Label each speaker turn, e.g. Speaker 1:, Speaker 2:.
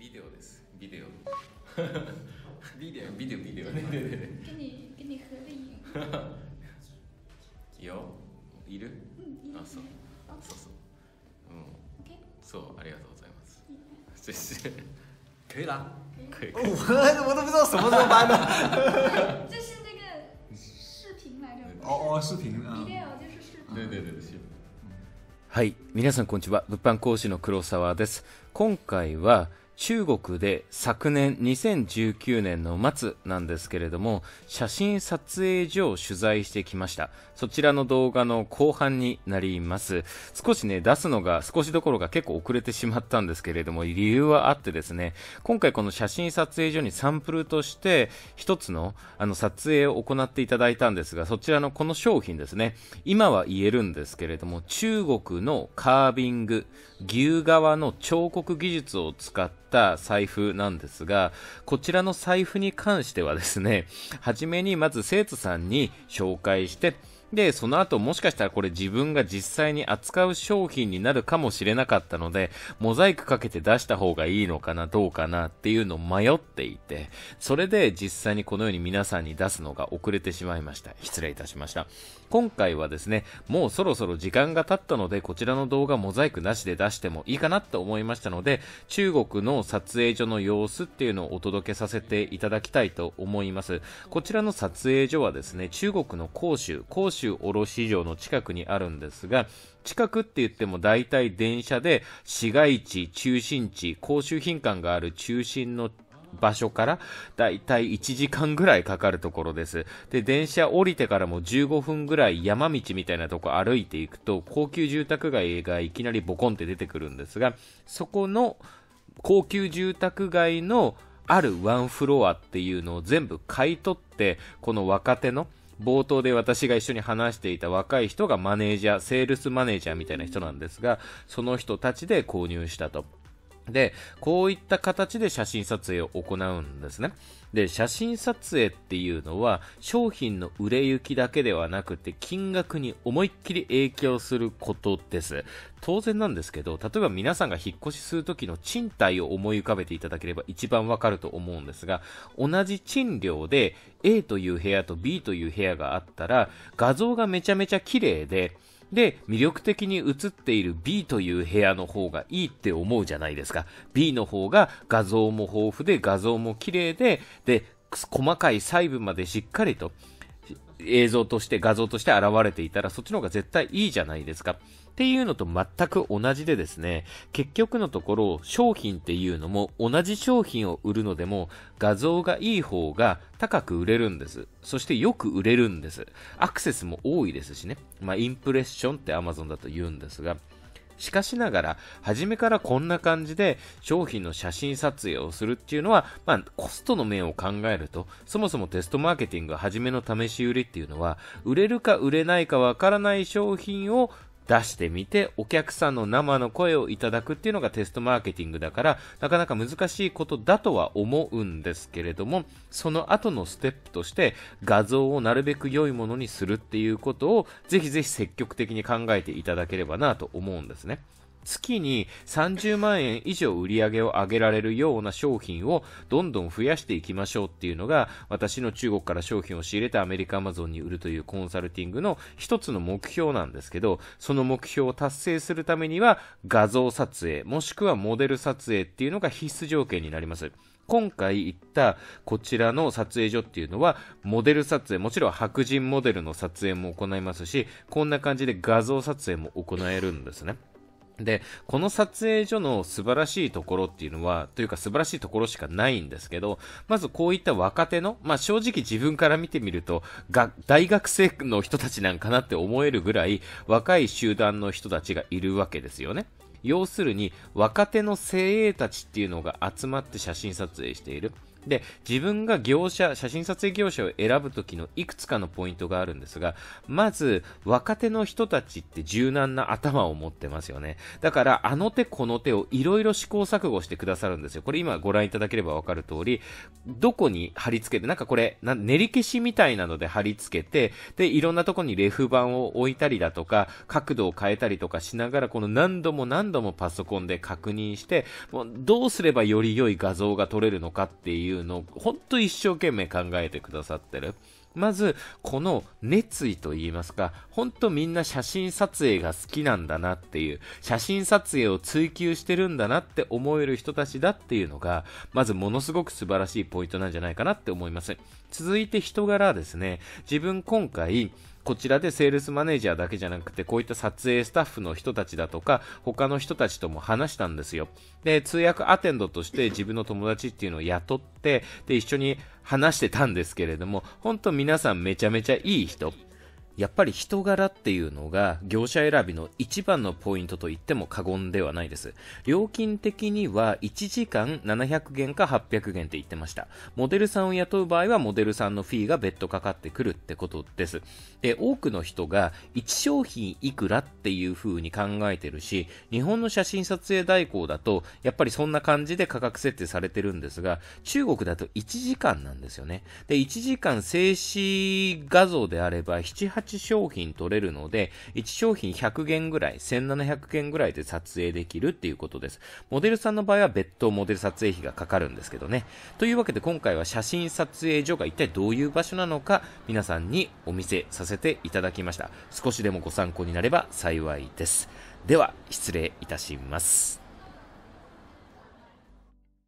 Speaker 1: ビデオですビデオビデオビデオビデオ よいる、あそうあそうそううんそうありがとうございますいいね。可以啦可以我都不知道什么时候搬的。这是那个视频来着。哦哦，视频啊。video 就是视频。对对对对はい。皆さんこんにちは。物販講師の黒沢です。今回は、中国で昨年2019年の末なんですけれども写真撮影所を取材してきましたそちらの動画の後半になります少しね出すのが少しどころか結構遅れてしまったんですけれども理由はあってですね今回この写真撮影所にサンプルとして一つのあの撮影を行っていただいたんですがそちらのこの商品ですね今は言えるんですけれども中国のカービング牛革の彫刻技術を使ってった財布なんですが、こちらの財布に関してはですね、はじめにまず生徒さんに紹介して、で、その後もしかしたらこれ自分が実際に扱う商品になるかもしれなかったので、モザイクかけて出した方がいいのかな、どうかなっていうのを迷っていて、それで実際にこのように皆さんに出すのが遅れてしまいました。失礼いたしました。今回はですね、もうそろそろ時間が経ったので、こちらの動画モザイクなしで出してもいいかなと思いましたので、中国の撮影所の様子っていうのをお届けさせていただきたいと思います。こちらの撮影所はですね、中国の広州、広州州卸場の近くにあるんですが、近くって言っても大体電車で市街地、中心地、公衆品館がある中心の場所からだいたい1時間ぐらいかかるところです。で、電車降りてからも15分ぐらい山道みたいなとこ歩いていくと、高級住宅街がいきなりボコンって出てくるんですが、そこの高級住宅街のあるワンフロアっていうのを全部買い取って、この若手の冒頭で私が一緒に話していた若い人がマネージャー、セールスマネージャーみたいな人なんですが、その人たちで購入したと。で、こういった形で写真撮影を行うんですね。で、写真撮影っていうのは商品の売れ行きだけではなくて金額に思いっきり影響することです。当然なんですけど、例えば皆さんが引っ越しする時の賃貸を思い浮かべていただければ一番わかると思うんですが、同じ賃料で A という部屋と B という部屋があったら画像がめちゃめちゃ綺麗で、で、魅力的に映っている B という部屋の方がいいって思うじゃないですか。B の方が画像も豊富で画像も綺麗で、で、細かい細部までしっかりと映像として画像として現れていたらそっちの方が絶対いいじゃないですか。っていうのと全く同じでですね、結局のところ商品っていうのも同じ商品を売るのでも画像がいい方が高く売れるんです。そしてよく売れるんです。アクセスも多いですしね。まあインプレッションって Amazon だと言うんですが、しかしながら、初めからこんな感じで商品の写真撮影をするっていうのは、まあ、コストの面を考えると、そもそもテストマーケティング初めの試し売りっていうのは、売れるか売れないかわからない商品を出してみて、お客さんの生の声をいただくっていうのがテストマーケティングだから、なかなか難しいことだとは思うんですけれども、その後のステップとして、画像をなるべく良いものにするっていうことを、ぜひぜひ積極的に考えていただければなと思うんですね。月に30万円以上売り上げを上げられるような商品をどんどん増やしていきましょうっていうのが私の中国から商品を仕入れてアメリカアマゾンに売るというコンサルティングの一つの目標なんですけどその目標を達成するためには画像撮影もしくはモデル撮影っていうのが必須条件になります今回行ったこちらの撮影所っていうのはモデル撮影もちろん白人モデルの撮影も行いますしこんな感じで画像撮影も行えるんですねで、この撮影所の素晴らしいところっていうのは、というか素晴らしいところしかないんですけど、まずこういった若手の、まあ正直自分から見てみると、が、大学生の人たちなんかなって思えるぐらい、若い集団の人たちがいるわけですよね。要するに、若手の精鋭たちっていうのが集まって写真撮影している。で、自分が業者、写真撮影業者を選ぶときのいくつかのポイントがあるんですが、まず、若手の人たちって柔軟な頭を持ってますよね。だから、あの手この手をいろいろ試行錯誤してくださるんですよ。これ今ご覧いただければわかる通り、どこに貼り付けて、なんかこれ、練り消しみたいなので貼り付けて、で、いろんなとこにレフ板を置いたりだとか、角度を変えたりとかしながら、この何度も何度もパソコンで確認して、もうどうすればより良い画像が撮れるのかっていういうのをほ一生懸命考えてくださってる。まず、この熱意と言いますか、ほんとみんな写真撮影が好きなんだなっていう、写真撮影を追求してるんだなって思える人たちだっていうのが、まずものすごく素晴らしいポイントなんじゃないかなって思います。続いて人柄ですね。自分今回、こちらでセールスマネージャーだけじゃなくて、こういった撮影スタッフの人たちだとか、他の人たちとも話したんですよ。で、通訳アテンドとして自分の友達っていうのを雇って、で、一緒に話してたんですけれども、本当皆さんめちゃめちゃいい人。やっぱり人柄っていうのが業者選びの一番のポイントと言っても過言ではないです。料金的には1時間700元か800元って言ってました。モデルさんを雇う場合はモデルさんのフィーが別途かかってくるってことです。で、多くの人が1商品いくらっていう風に考えてるし、日本の写真撮影代行だとやっぱりそんな感じで価格設定されてるんですが、中国だと1時間なんですよね。で、1時間静止画像であれば7、8商品取れるので、1商品100件ぐらい、1700件ぐらいで撮影できるっていうことです。モデルさんの場合は別途モデル撮影費がかかるんですけどね。というわけで今回は写真撮影所が一体どういう場所なのか、皆さんにお見せさせていただきました。少しでもご参考になれば幸いです。では、失礼いたします。